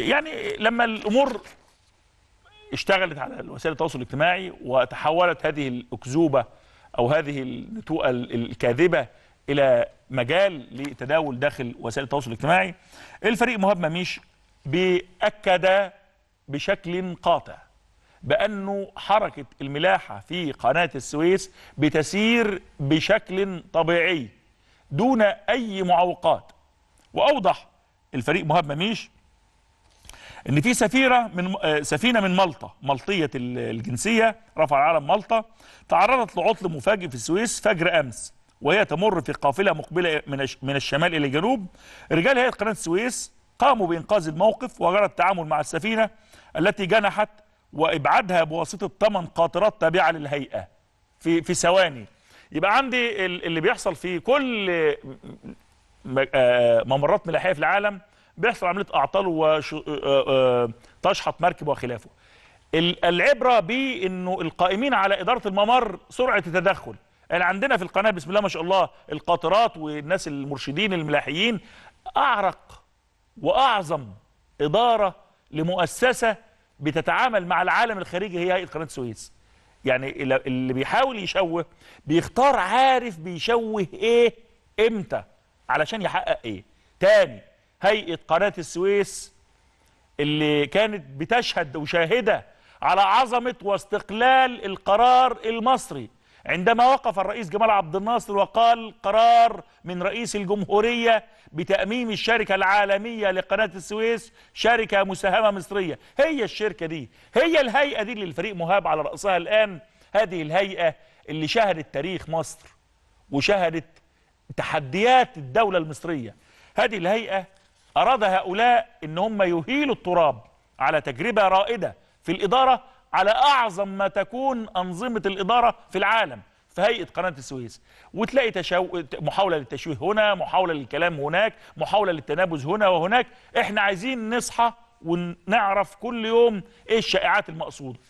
يعني لما الامور اشتغلت على وسائل التواصل الاجتماعي وتحولت هذه الاكذوبه او هذه النتوءه الكاذبه الى مجال لتداول داخل وسائل التواصل الاجتماعي الفريق مهاب مميش بأكد بشكل قاطع بأنه حركة الملاحة في قناة السويس بتسير بشكل طبيعي دون أي معوقات وأوضح الفريق مهاب مميش ان في سفيره من آه، سفينه من مالطا مالطيه الجنسيه رفع العلم مالطا تعرضت لعطل مفاجئ في السويس فجر امس وهي تمر في قافله مقبله من الشمال الى الجنوب رجال هيئه قناه السويس قاموا بانقاذ الموقف وجرى التعامل مع السفينه التي جنحت وابعادها بواسطه ثمان قاطرات تابعه للهيئه في في ثواني يبقى عندي اللي بيحصل في كل آه، ممرات ملاحيه في العالم بيحصل عمليه اعطال وتشحط آه، آه، آه، مركب وخلافه العبره بانه القائمين على اداره الممر سرعه التدخل يعني عندنا في القناه بسم الله ما شاء الله القاطرات والناس المرشدين الملاحيين اعرق واعظم اداره لمؤسسه بتتعامل مع العالم الخارجي هي هيئه قناه السويس يعني اللي بيحاول يشوه بيختار عارف بيشوه ايه امتى علشان يحقق ايه تاني هيئة قناة السويس اللي كانت بتشهد وشاهدة على عظمة واستقلال القرار المصري عندما وقف الرئيس جمال عبد الناصر وقال قرار من رئيس الجمهورية بتأميم الشركة العالمية لقناة السويس شركة مساهمة مصرية هي الشركة دي هي الهيئة دي اللي الفريق مهاب على رأسها الآن هذه الهيئة اللي شهدت تاريخ مصر وشهدت تحديات الدولة المصرية هذه الهيئة أراد هؤلاء أن هم يهيلوا التراب على تجربة رائدة في الإدارة على أعظم ما تكون أنظمة الإدارة في العالم في هيئة قناة السويس وتلاقي تشو... محاولة للتشويه هنا محاولة للكلام هناك محاولة للتنابز هنا وهناك احنا عايزين نصحى ونعرف كل يوم ايه الشائعات المقصوده